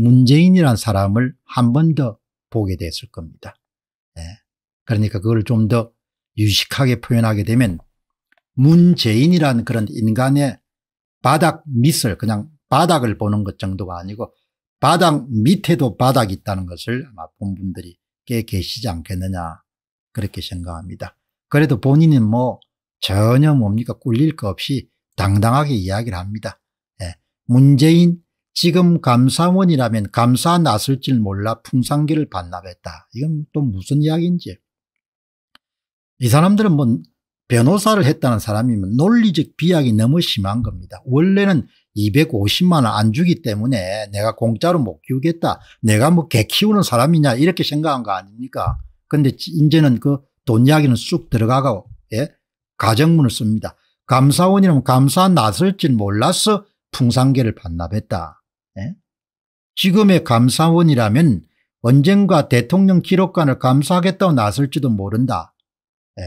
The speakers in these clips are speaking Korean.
문재인이란 사람을 한 번 더 보게 됐을 겁니다. 네. 그러니까 그걸 좀 더 유식하게 표현하게 되면 문재인이라 그런 인간의 바닥 밑을 그냥 바닥을 보는 것 정도가 아니고 바닥 밑에도 바닥이 있다는 것을 아마 본 분들이 꽤 계시지 않겠느냐 그렇게 생각합니다. 그래도 본인은 뭐 전혀 뭡니까 꿀릴 것 없이 당당하게 이야기를 합니다. 예. 문재인 지금 감사원이라면 감사 났을지 몰라 풍산기를 반납했다. 이건 또 무슨 이야기인지. 이 사람들은 뭐 변호사를 했다는 사람이면 논리적 비약이 너무 심한 겁니다. 원래는 250만 원 안 주기 때문에 내가 공짜로 못 키우겠다. 내가 뭐 개 키우는 사람이냐 이렇게 생각한 거 아닙니까? 근데 이제는 그 돈 이야기는 쑥 들어가고 예? 가정문을 씁니다. 감사원이라면 감사 났을지 몰라서 풍산계를 반납했다. 네? 지금의 감사원이라면 언젠가 대통령 기록관을 감사하겠다고 나설지도 모른다. 네.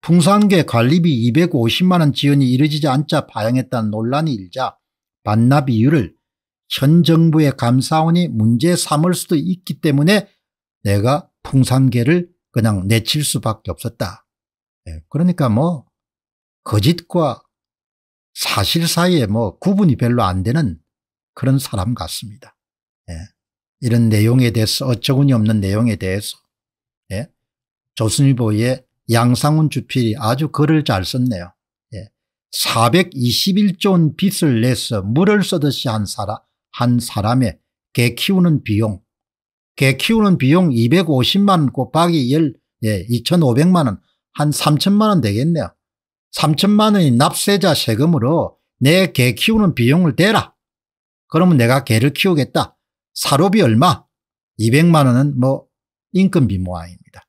풍산계 관리비 250만 원 지원이 이르지지 않자 파양했다는 논란이 일자 반납 이유를 현 정부의 감사원이 문제 삼을 수도 있기 때문에 내가 풍산계를 그냥 내칠 수밖에 없었다. 네. 그러니까 뭐 거짓과 사실 사이에 뭐 구분이 별로 안 되는 그런 사람 같습니다. 예. 이런 내용에 대해서 어처구니 없는 내용에 대해서 예. 조선일보의 양상훈 주필이 아주 글을 잘 썼네요. 예. 421조 원 빚을 내서 물을 쓰듯이 한 사람 한 사람의 개 키우는 비용 개 키우는 비용 250만 원 곱하기 1 예, 2,500만 원한 3천만 원 되겠네요. 3천만 원이 납세자 세금으로 내 개 키우는 비용을 대라. 그러면 내가 개를 키우겠다. 사료비 얼마? 200만 원은 뭐 인건비 모아입니다.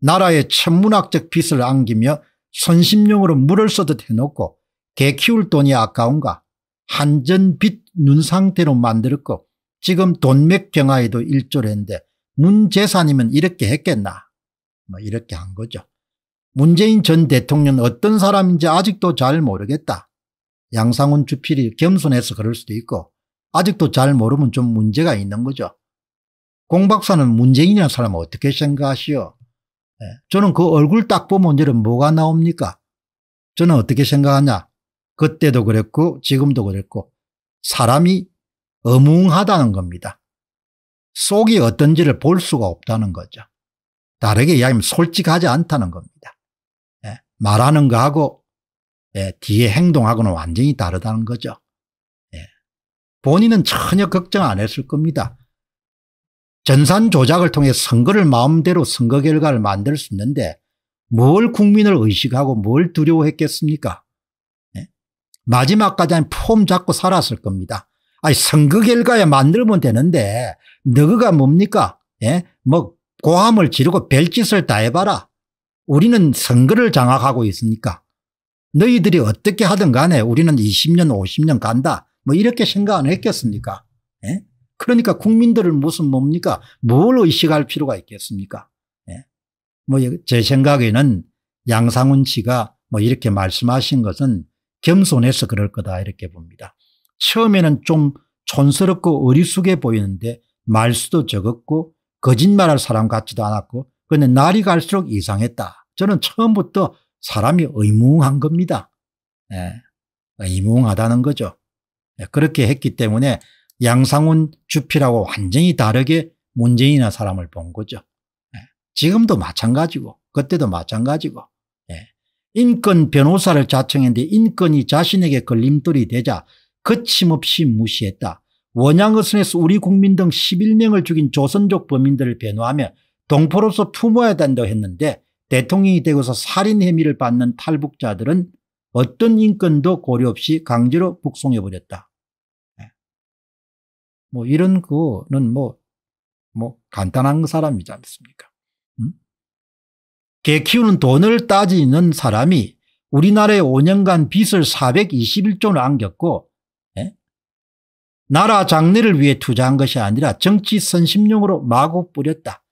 나라의 천문학적 빚을 안기며 선심용으로 물을 쏘듯 해놓고 개 키울 돈이 아까운가 한전빚 눈 상태로 만들었고 지금 돈맥 경화에도 일조했는데 를문 재산이면 이렇게 했겠나 뭐 이렇게 한 거죠. 문재인 전 대통령은 어떤 사람인지 아직도 잘 모르겠다. 양상훈 주필이 겸손해서 그럴 수도 있고 아직도 잘 모르면 좀 문제가 있는 거죠. 공 박사는 문재인이라는 사람을 어떻게 생각하시오? 예, 저는 그 얼굴 딱 보면 저는 뭐가 나옵니까? 저는 어떻게 생각하냐? 그때도 그랬고 지금도 그랬고 사람이 어뭉하다는 겁니다. 속이 어떤지를 볼 수가 없다는 거죠. 다르게 이야기하면 솔직하지 않다는 겁니다. 예, 말하는 거하고 예, 뒤에 행동하고는 완전히 다르다는 거죠. 예. 본인은 전혀 걱정 안 했을 겁니다. 전산 조작을 통해 선거를 마음대로 선거 결과를 만들 수 있는데 뭘 국민을 의식하고 뭘 두려워했겠습니까? 예. 마지막까지 폼 잡고 살았을 겁니다. 아니 선거 결과에 만들면 되는데 너가 뭡니까? 예? 뭐 고함을 지르고 별짓을 다 해봐라. 우리는 선거를 장악하고 있으니까 너희들이 어떻게 하든 간에 우리는 20년 50년 간다 뭐 이렇게 생각 안 했겠습니까 예? 그러니까 국민들을 무슨 뭡니까 뭘 의식할 필요가 있겠습니까 예? 뭐 제 생각에는 양상훈 씨가 뭐 이렇게 말씀하신 것은 겸손해서 그럴 거다 이렇게 봅니다 처음에는 좀 촌스럽고 어리숙해 보이는데 말수도 적었고 거짓말할 사람 같지도 않았고 그런데 날이 갈수록 이상했다. 저는 처음부터 사람이 의무한 겁니다. 예, 의무하다는 거죠. 예, 그렇게 했기 때문에 양상훈 주피라고 완전히 다르게 문재인이나 사람을 본 거죠. 예, 지금도 마찬가지고 그때도 마찬가지고 예, 인권 변호사를 자청했는데 인권이 자신에게 걸림돌이 그 되자 거침없이 무시했다. 원양어선에서 우리 국민 등 11명을 죽인 조선족 범인들을 변호하며 동포로서 품어야 된다고 했는데 대통령이 되고서 살인 혐의를 받는 탈북자들은 어떤 인권도 고려 없이 강제로 북송해버렸다. 네. 뭐 이런 거는 뭐, 뭐 간단한 사람이지 않습니까? 음? 개 키우는 돈을 따지는 사람이 우리나라에 5년간 빚을 421조를 안겼고 예? 나라 장래를 위해 투자한 것이 아니라 정치 선심용으로 마구 뿌렸다.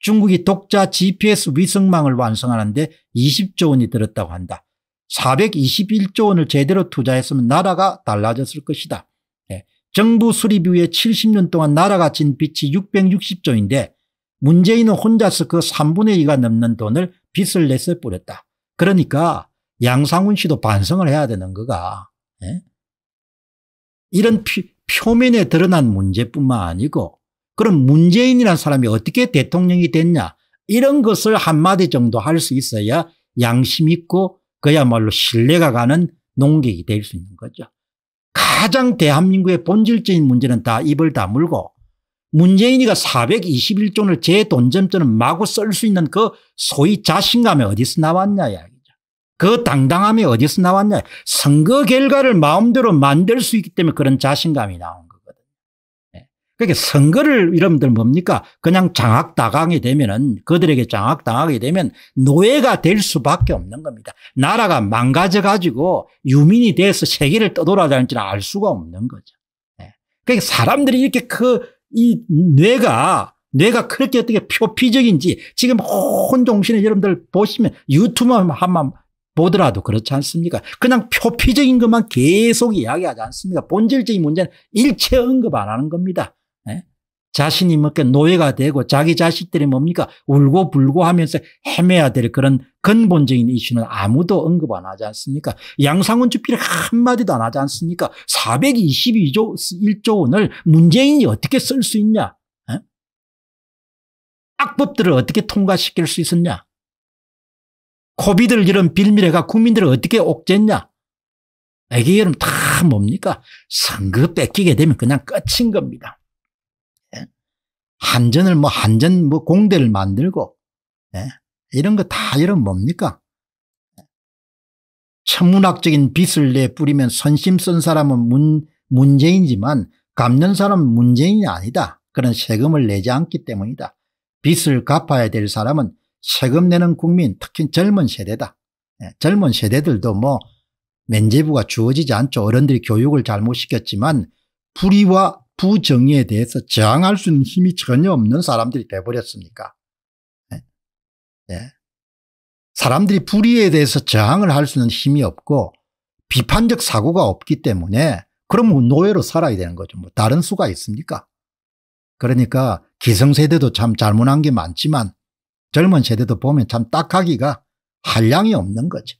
중국이 독자 GPS 위성망을 완성하는데 20조 원이 들었다고 한다. 421조 원을 제대로 투자했으면 나라가 달라졌을 것이다. 네. 정부 수립 이후에 70년 동안 나라가 진 빚이 660조인데 문재인은 혼자서 그 3분의 2가 넘는 돈을 빚을 내서 뿌렸다. 그러니까 양상훈 씨도 반성을 해야 되는 거가 네? 이런 피, 표면에 드러난 문제뿐만 아니고 그럼 문재인이라는 사람이 어떻게 대통령이 됐냐 이런 것을 한마디 정도 할 수 있어야 양심 있고 그야말로 신뢰가 가는 농객이 될 수 있는 거죠. 가장 대한민국의 본질적인 문제는 다 입을 다물고 문재인이가 421조를 재돈점전은 마구 쓸 수 있는 그 소위 자신감이 어디서 나왔냐 이야기죠. 그 당당함이 어디서 나왔냐. 선거 결과를 마음대로 만들 수 있기 때문에 그런 자신감이 나온 그러니까 선거를 이러면 뭡니까? 그냥 장악당하게 되면은 그들에게 장악당하게 되면 노예가 될 수밖에 없는 겁니다. 나라가 망가져 가지고 유민이 돼서 세계를 떠돌아다닐지는 알 수가 없는 거죠. 네. 그러니까 사람들이 이렇게 그 이 뇌가 뇌가 그렇게 어떻게 표피적인지 지금 혼종신을 여러분들 보시면 유튜브 한번 보더라도 그렇지 않습니까? 그냥 표피적인 것만 계속 이야기하지 않습니까? 본질적인 문제는 일체 언급 안 하는 겁니다. 예? 자신이 뭔게 노예가 되고 자기 자식들이 뭡니까 울고 불고 하면서 헤매야 될 그런 근본적인 이슈는 아무도 언급 안 하지 않습니까 양상훈 주필 한마디도 안 하지 않습니까 422조 1조 원을 문재인이 어떻게 쓸 수 있냐 에? 예? 악법들을 어떻게 통과시킬 수 있었냐 코비들 이런 빌미래가 국민들을 어떻게 옥죄냐 이게 여러분 다 뭡니까 선거 뺏기게 되면 그냥 끝인 겁니다 한전을 뭐 한전 뭐 공대를 만들고 예? 이런 거 다 이런 뭡니까? 천문학적인 빛을 내뿌리면 선심 쓴 사람은 문, 문제인지만 감는 사람은 문제인이 아니다. 그런 세금을 내지 않기 때문이다. 빚을 갚아야 될 사람은 세금 내는 국민 특히 젊은 세대다. 예, 젊은 세대들도 뭐 면제부가 주어지지 않죠. 어른들이 교육을 잘못 시켰지만 불의와 부정의에 대해서 저항할 수 있는 힘이 전혀 없는 사람들이 돼버렸습니까? 예. 예. 사람들이 불의에 대해서 저항을 할 수 있는 힘이 없고 비판적 사고가 없기 때문에 그러면 뭐 노예로 살아야 되는 거죠. 뭐 다른 수가 있습니까? 그러니까 기성세대도 참 잘못한 게 많지만 젊은 세대도 보면 참 딱하기가 한량이 없는 거죠.